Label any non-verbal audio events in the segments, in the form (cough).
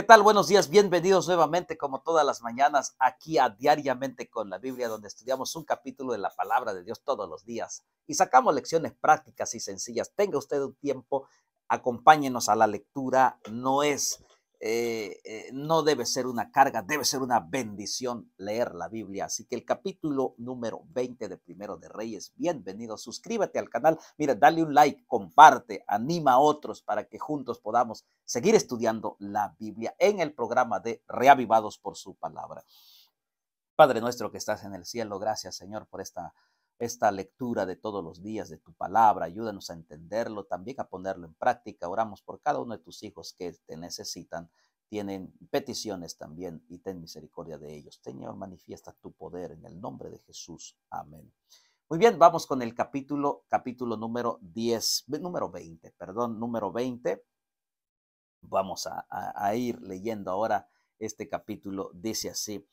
¿Qué tal? Buenos días, bienvenidos nuevamente como todas las mañanas aquí a Diariamente con la Biblia, donde estudiamos un capítulo de la palabra de Dios todos los días y sacamos lecciones prácticas y sencillas. Tenga usted un tiempo, acompáñenos a la lectura, no es eh, eh, no debe ser una carga, debe ser una bendición leer la Biblia. Así que el capítulo número 20 de Primero de Reyes, bienvenido, suscríbete al canal, mira, dale un like, comparte, anima a otros para que juntos podamos seguir estudiando la Biblia en el programa de Reavivados por su palabra. Padre nuestro que estás en el cielo, gracias Señor por esta esta lectura de todos los días de tu palabra. Ayúdanos a entenderlo, también a ponerlo en práctica. Oramos por cada uno de tus hijos que te necesitan, tienen peticiones también y ten misericordia de ellos. Señor, manifiesta tu poder en el nombre de Jesús. Amén. Muy bien, vamos con el capítulo, capítulo número 10, número 20, perdón, número 20. Vamos a, a ir leyendo ahora este capítulo. Dice así,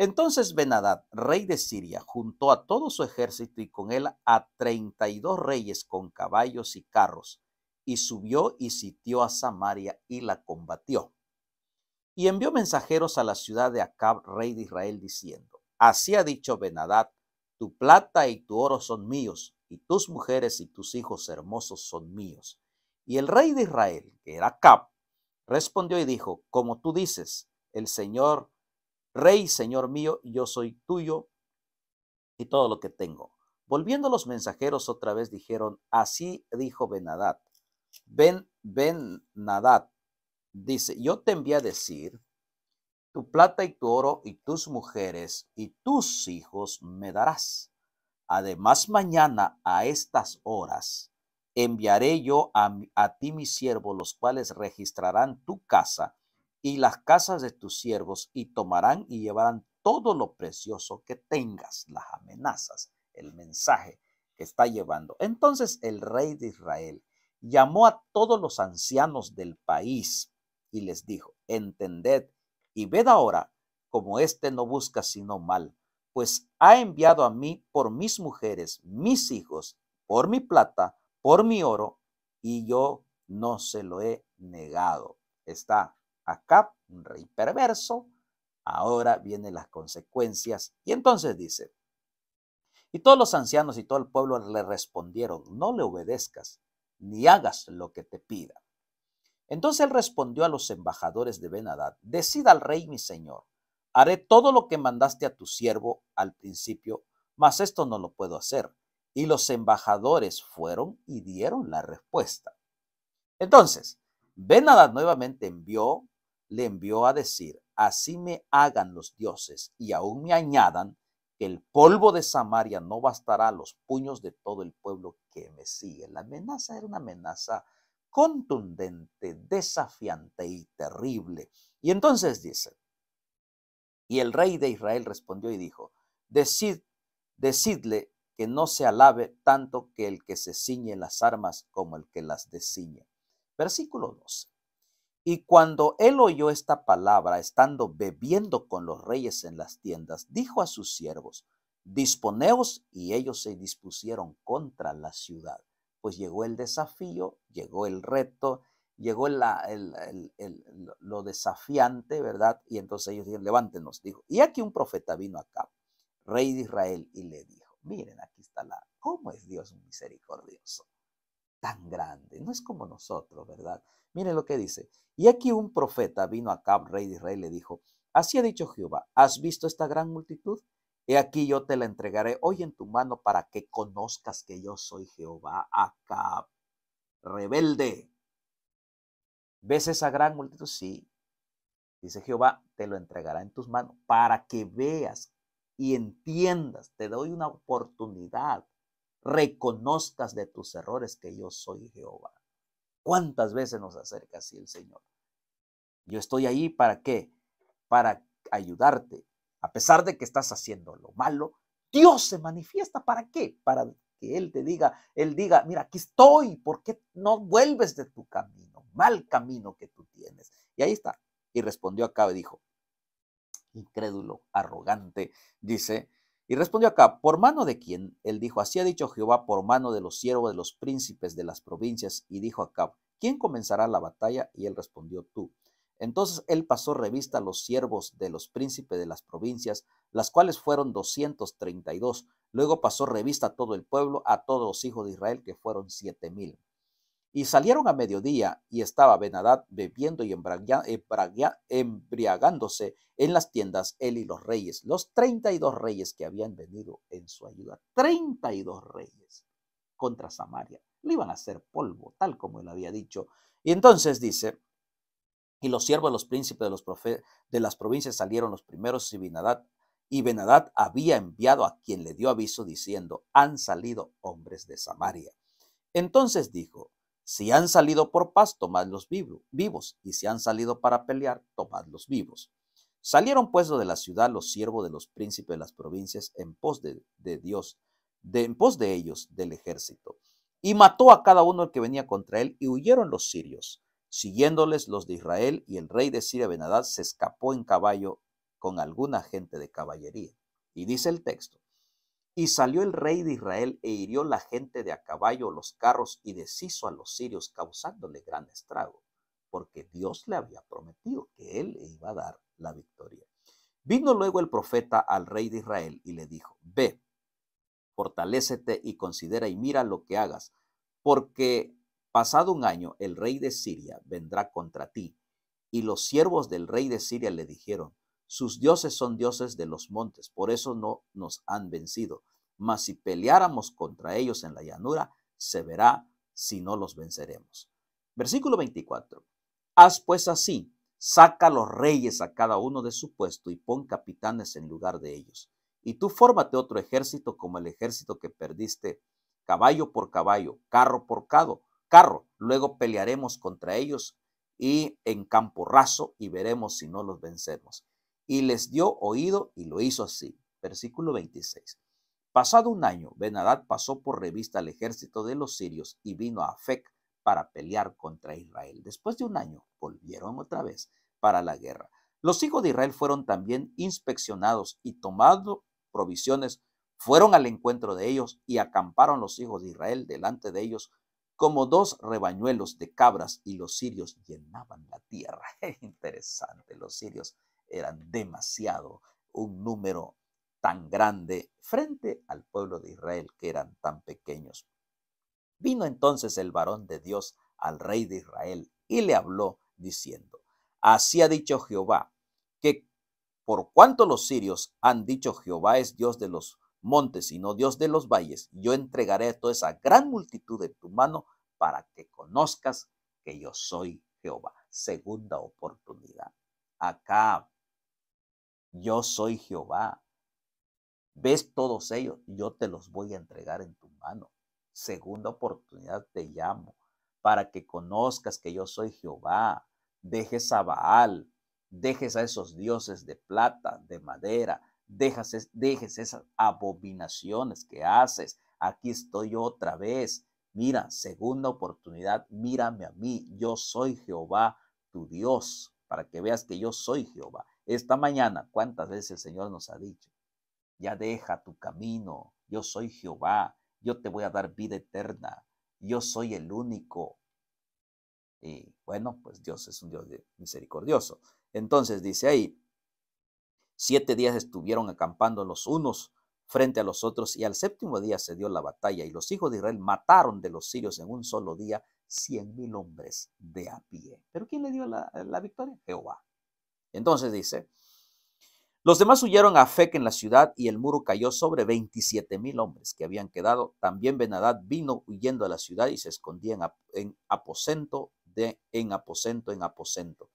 entonces Benadad, rey de Siria, juntó a todo su ejército y con él a treinta y dos reyes con caballos y carros, y subió y sitió a Samaria y la combatió. Y envió mensajeros a la ciudad de Acab, rey de Israel, diciendo, Así ha dicho Benadad, tu plata y tu oro son míos, y tus mujeres y tus hijos hermosos son míos. Y el rey de Israel, que era Acab, respondió y dijo, Como tú dices, el Señor Rey, Señor mío, yo soy tuyo y todo lo que tengo. Volviendo los mensajeros otra vez dijeron, así dijo Benadad. Ben, Benadad dice, yo te envía a decir, tu plata y tu oro y tus mujeres y tus hijos me darás. Además, mañana a estas horas enviaré yo a, a ti mi siervo, los cuales registrarán tu casa y las casas de tus siervos y tomarán y llevarán todo lo precioso que tengas, las amenazas, el mensaje que está llevando. Entonces el rey de Israel llamó a todos los ancianos del país y les dijo, entended y ved ahora como éste no busca sino mal, pues ha enviado a mí por mis mujeres, mis hijos, por mi plata, por mi oro, y yo no se lo he negado. Está Acab, un rey perverso, ahora vienen las consecuencias. Y entonces dice, y todos los ancianos y todo el pueblo le respondieron, no le obedezcas, ni hagas lo que te pida. Entonces él respondió a los embajadores de Benadad, decida al rey mi señor, haré todo lo que mandaste a tu siervo al principio, mas esto no lo puedo hacer. Y los embajadores fueron y dieron la respuesta. Entonces, Benadad nuevamente envió le envió a decir, así me hagan los dioses y aún me añadan que el polvo de Samaria no bastará a los puños de todo el pueblo que me sigue. La amenaza era una amenaza contundente, desafiante y terrible. Y entonces dice, y el rey de Israel respondió y dijo, decid, decidle que no se alabe tanto que el que se ciñe las armas como el que las desciñe. Versículo 12. Y cuando él oyó esta palabra, estando bebiendo con los reyes en las tiendas, dijo a sus siervos, disponeos, y ellos se dispusieron contra la ciudad. Pues llegó el desafío, llegó el reto, llegó el, lo desafiante, ¿verdad? Y entonces ellos dijeron, levántenos, dijo. Y aquí un profeta vino acá, rey de Israel, y le dijo, miren, aquí está la, ¿cómo es Dios misericordioso? tan grande, no es como nosotros, ¿verdad? Miren lo que dice. Y aquí un profeta vino a Cab, rey de Israel, le dijo, así ha dicho Jehová, ¿has visto esta gran multitud? He aquí yo te la entregaré hoy en tu mano para que conozcas que yo soy Jehová, Acab, rebelde. ¿Ves esa gran multitud? Sí. Dice Jehová, te lo entregará en tus manos para que veas y entiendas, te doy una oportunidad reconozcas de tus errores que yo soy Jehová. ¿Cuántas veces nos acerca así el Señor? Yo estoy ahí para qué? Para ayudarte. A pesar de que estás haciendo lo malo, Dios se manifiesta para qué? Para que Él te diga, Él diga, mira, aquí estoy, ¿por qué no vuelves de tu camino, mal camino que tú tienes? Y ahí está. Y respondió acá y dijo, incrédulo, arrogante, dice, y respondió acá, ¿por mano de quién? Él dijo, así ha dicho Jehová, por mano de los siervos de los príncipes de las provincias. Y dijo Acab, ¿quién comenzará la batalla? Y él respondió, tú. Entonces él pasó revista a los siervos de los príncipes de las provincias, las cuales fueron 232 treinta y dos. Luego pasó revista a todo el pueblo, a todos los hijos de Israel, que fueron siete mil. Y salieron a mediodía y estaba Benadad bebiendo y embriagándose en las tiendas él y los reyes, los 32 reyes que habían venido en su ayuda. 32 reyes contra Samaria. Le iban a hacer polvo, tal como él había dicho. Y entonces dice, y los siervos de los príncipes de, de las provincias salieron los primeros y Benadad, y Benadad había enviado a quien le dio aviso diciendo, han salido hombres de Samaria. Entonces dijo, si han salido por paz, tomadlos vivos, y si han salido para pelear, tomadlos vivos. Salieron pues de la ciudad los siervos de los príncipes de las provincias en pos de, Dios, de, en pos de ellos, del ejército. Y mató a cada uno el que venía contra él, y huyeron los sirios. Siguiéndoles los de Israel, y el rey de Siria Benadad se escapó en caballo con alguna gente de caballería. Y dice el texto, y salió el rey de Israel e hirió la gente de a caballo los carros y deshizo a los sirios, causándole gran estrago, porque Dios le había prometido que él le iba a dar la victoria. Vino luego el profeta al rey de Israel y le dijo, ve, fortalécete y considera y mira lo que hagas, porque pasado un año el rey de Siria vendrá contra ti. Y los siervos del rey de Siria le dijeron, sus dioses son dioses de los montes, por eso no nos han vencido. Mas si peleáramos contra ellos en la llanura, se verá si no los venceremos. Versículo 24. Haz pues así, saca a los reyes a cada uno de su puesto y pon capitanes en lugar de ellos. Y tú fórmate otro ejército como el ejército que perdiste, caballo por caballo, carro por carro, carro. Luego pelearemos contra ellos y en campo raso y veremos si no los vencemos y les dio oído y lo hizo así. Versículo 26. Pasado un año, Benadad pasó por revista al ejército de los sirios y vino a Afec para pelear contra Israel. Después de un año, volvieron otra vez para la guerra. Los hijos de Israel fueron también inspeccionados y tomando provisiones, fueron al encuentro de ellos y acamparon los hijos de Israel delante de ellos como dos rebañuelos de cabras y los sirios llenaban la tierra. (laughs) Interesante, los sirios eran demasiado un número tan grande frente al pueblo de Israel que eran tan pequeños. Vino entonces el varón de Dios al rey de Israel y le habló diciendo, Así ha dicho Jehová, que por cuanto los sirios han dicho Jehová es Dios de los montes y no Dios de los valles, yo entregaré a toda esa gran multitud de tu mano para que conozcas que yo soy Jehová. Segunda oportunidad. Acá yo soy Jehová. Ves todos ellos, yo te los voy a entregar en tu mano. Segunda oportunidad te llamo para que conozcas que yo soy Jehová. Dejes a Baal, dejes a esos dioses de plata, de madera, dejes, dejes esas abominaciones que haces. Aquí estoy yo otra vez. Mira, segunda oportunidad, mírame a mí. Yo soy Jehová, tu Dios, para que veas que yo soy Jehová. Esta mañana, ¿cuántas veces el Señor nos ha dicho? Ya deja tu camino, yo soy Jehová, yo te voy a dar vida eterna, yo soy el único. Y bueno, pues Dios es un Dios misericordioso. Entonces dice ahí, siete días estuvieron acampando los unos frente a los otros y al séptimo día se dio la batalla y los hijos de Israel mataron de los sirios en un solo día cien mil hombres de a pie. ¿Pero quién le dio la, la victoria? Jehová. Entonces dice, los demás huyeron a que en la ciudad y el muro cayó sobre 27 mil hombres que habían quedado. También Benadad vino huyendo a la ciudad y se escondía en, aposento, de, en aposento, en aposento.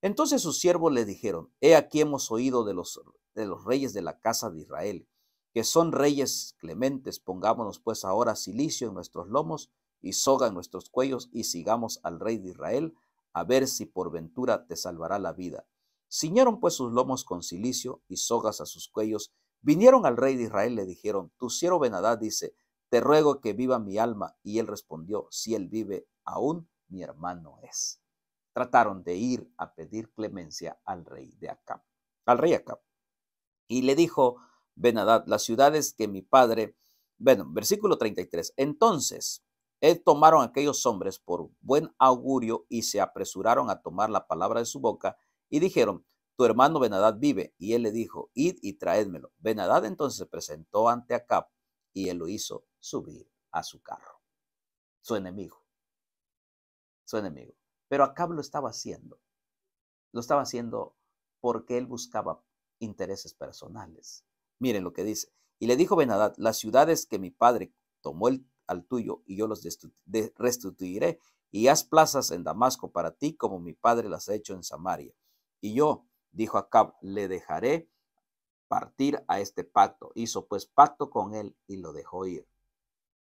Entonces sus siervos le dijeron, he aquí hemos oído de los, de los reyes de la casa de Israel, que son reyes clementes, pongámonos pues ahora silicio en nuestros lomos y soga en nuestros cuellos y sigamos al rey de Israel, a ver si por ventura te salvará la vida. Ciñeron pues sus lomos con cilicio y sogas a sus cuellos, vinieron al rey de Israel, le dijeron, tu siervo Benadad dice, te ruego que viva mi alma. Y él respondió, si él vive aún, mi hermano es. Trataron de ir a pedir clemencia al rey de acá al rey acá Y le dijo Benadad, las ciudades que mi padre, bueno, versículo 33, entonces él tomaron aquellos hombres por buen augurio y se apresuraron a tomar la palabra de su boca y dijeron, tu hermano Benadad vive. Y él le dijo, id y traédmelo. Benadad entonces se presentó ante Acab y él lo hizo subir a su carro. Su enemigo. Su enemigo. Pero Acab lo estaba haciendo. Lo estaba haciendo porque él buscaba intereses personales. Miren lo que dice. Y le dijo Benadad, las ciudades que mi padre tomó el, al tuyo y yo los restituiré, y haz plazas en Damasco para ti como mi padre las ha hecho en Samaria. Y yo, dijo Acab, le dejaré partir a este pacto. Hizo pues pacto con él y lo dejó ir.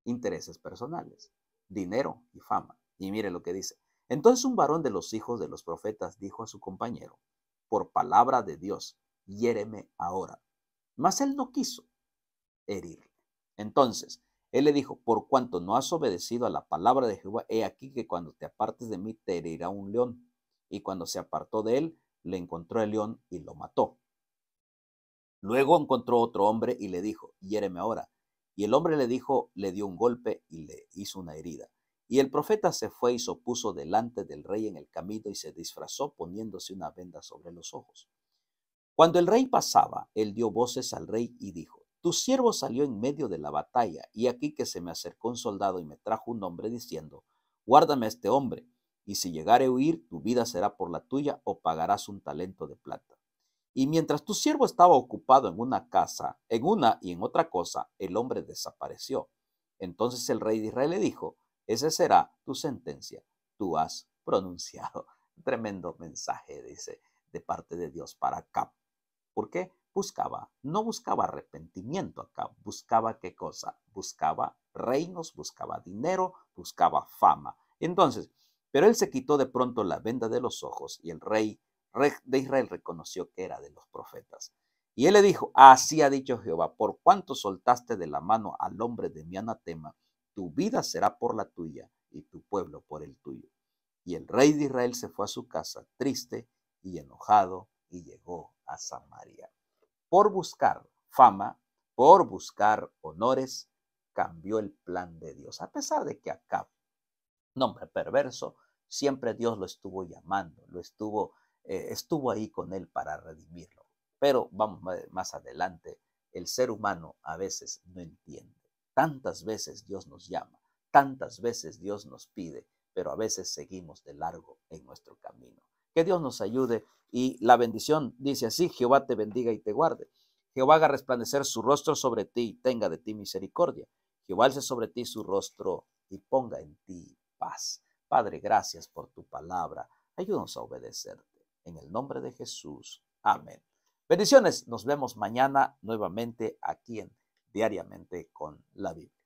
Intereses personales, dinero y fama. Y mire lo que dice. Entonces un varón de los hijos de los profetas dijo a su compañero, por palabra de Dios, hiéreme ahora. Mas él no quiso herirle. Entonces, él le dijo, por cuanto no has obedecido a la palabra de Jehová, he aquí que cuando te apartes de mí te herirá un león. Y cuando se apartó de él, le encontró el león y lo mató. Luego encontró otro hombre y le dijo, hiéreme ahora. Y el hombre le dijo, le dio un golpe y le hizo una herida. Y el profeta se fue y se puso delante del rey en el camino y se disfrazó poniéndose una venda sobre los ojos. Cuando el rey pasaba, él dio voces al rey y dijo, Tu siervo salió en medio de la batalla, y aquí que se me acercó un soldado y me trajo un hombre diciendo, Guárdame a este hombre, y si llegare a huir, tu vida será por la tuya o pagarás un talento de plata. Y mientras tu siervo estaba ocupado en una casa, en una y en otra cosa, el hombre desapareció. Entonces el rey de Israel le dijo, esa será tu sentencia, tú has pronunciado. (laughs) Tremendo mensaje, dice, de parte de Dios para Acab. ¿Por qué? Buscaba, no buscaba arrepentimiento acá, buscaba qué cosa, buscaba reinos, buscaba dinero, buscaba fama. Entonces, pero él se quitó de pronto la venda de los ojos y el rey de Israel reconoció que era de los profetas. Y él le dijo, así ha dicho Jehová, por cuanto soltaste de la mano al hombre de mi anatema, tu vida será por la tuya y tu pueblo por el tuyo. Y el rey de Israel se fue a su casa triste y enojado y llegó a Samaria. Por buscar fama, por buscar honores, cambió el plan de Dios. A pesar de que Acab nombre perverso, siempre Dios lo estuvo llamando, lo estuvo, eh, estuvo ahí con él para redimirlo. Pero vamos más adelante, el ser humano a veces no entiende. Tantas veces Dios nos llama, tantas veces Dios nos pide, pero a veces seguimos de largo en nuestro camino. Que Dios nos ayude y la bendición dice así, Jehová te bendiga y te guarde. Jehová haga resplandecer su rostro sobre ti y tenga de ti misericordia. Jehová alce sobre ti su rostro y ponga en ti Padre, gracias por tu palabra. Ayúdanos a obedecerte. En el nombre de Jesús. Amén. Bendiciones. Nos vemos mañana nuevamente aquí en Diariamente con la Biblia.